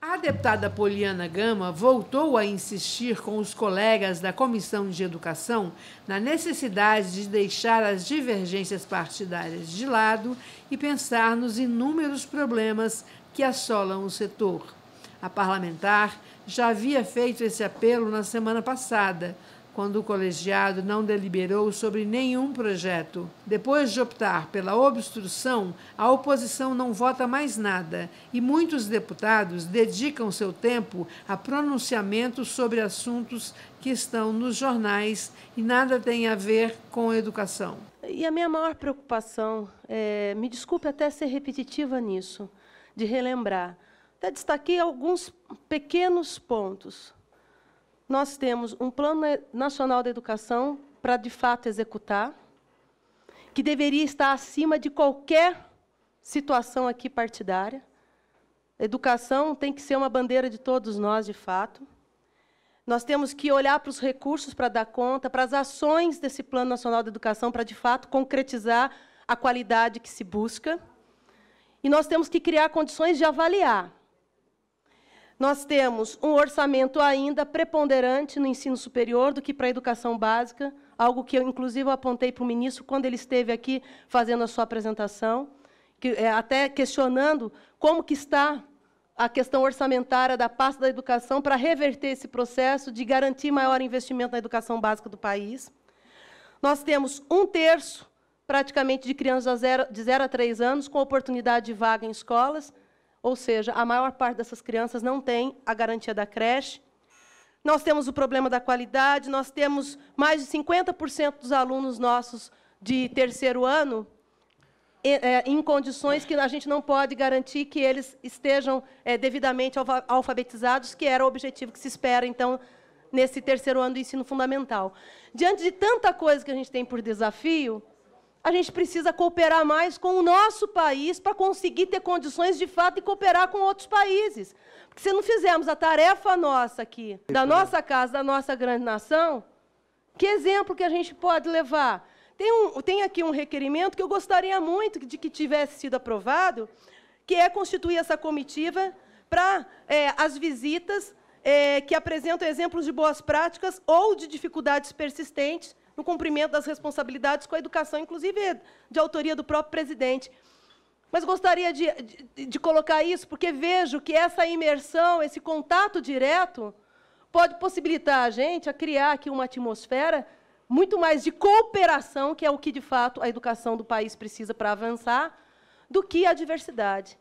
A deputada Poliana Gama voltou a insistir com os colegas da Comissão de Educação na necessidade de deixar as divergências partidárias de lado e pensar nos inúmeros problemas que assolam o setor. A parlamentar já havia feito esse apelo na semana passada, quando o colegiado não deliberou sobre nenhum projeto. Depois de optar pela obstrução, a oposição não vota mais nada e muitos deputados dedicam seu tempo a pronunciamentos sobre assuntos que estão nos jornais e nada tem a ver com educação. E a minha maior preocupação, é, me desculpe até ser repetitiva nisso, de relembrar, até destaquei alguns pequenos pontos nós temos um Plano Nacional da Educação para, de fato, executar, que deveria estar acima de qualquer situação aqui partidária. Educação tem que ser uma bandeira de todos nós, de fato. Nós temos que olhar para os recursos para dar conta, para as ações desse Plano Nacional de Educação, para, de fato, concretizar a qualidade que se busca. E nós temos que criar condições de avaliar nós temos um orçamento ainda preponderante no ensino superior do que para a educação básica, algo que eu, inclusive, apontei para o ministro quando ele esteve aqui fazendo a sua apresentação, que, é, até questionando como que está a questão orçamentária da pasta da educação para reverter esse processo de garantir maior investimento na educação básica do país. Nós temos um terço, praticamente, de crianças de 0 a 3 anos com oportunidade de vaga em escolas, ou seja, a maior parte dessas crianças não tem a garantia da creche. Nós temos o problema da qualidade, nós temos mais de 50% dos alunos nossos de terceiro ano é, em condições que a gente não pode garantir que eles estejam é, devidamente alfabetizados, que era o objetivo que se espera, então, nesse terceiro ano do ensino fundamental. Diante de tanta coisa que a gente tem por desafio, a gente precisa cooperar mais com o nosso país para conseguir ter condições, de fato, de cooperar com outros países. Porque se não fizermos a tarefa nossa aqui, da né? nossa casa, da nossa grande nação, que exemplo que a gente pode levar? Tem, um, tem aqui um requerimento que eu gostaria muito de que tivesse sido aprovado, que é constituir essa comitiva para é, as visitas é, que apresentam exemplos de boas práticas ou de dificuldades persistentes no cumprimento das responsabilidades com a educação, inclusive de autoria do próprio presidente. Mas gostaria de, de, de colocar isso, porque vejo que essa imersão, esse contato direto, pode possibilitar a gente a criar aqui uma atmosfera muito mais de cooperação, que é o que de fato a educação do país precisa para avançar, do que a diversidade.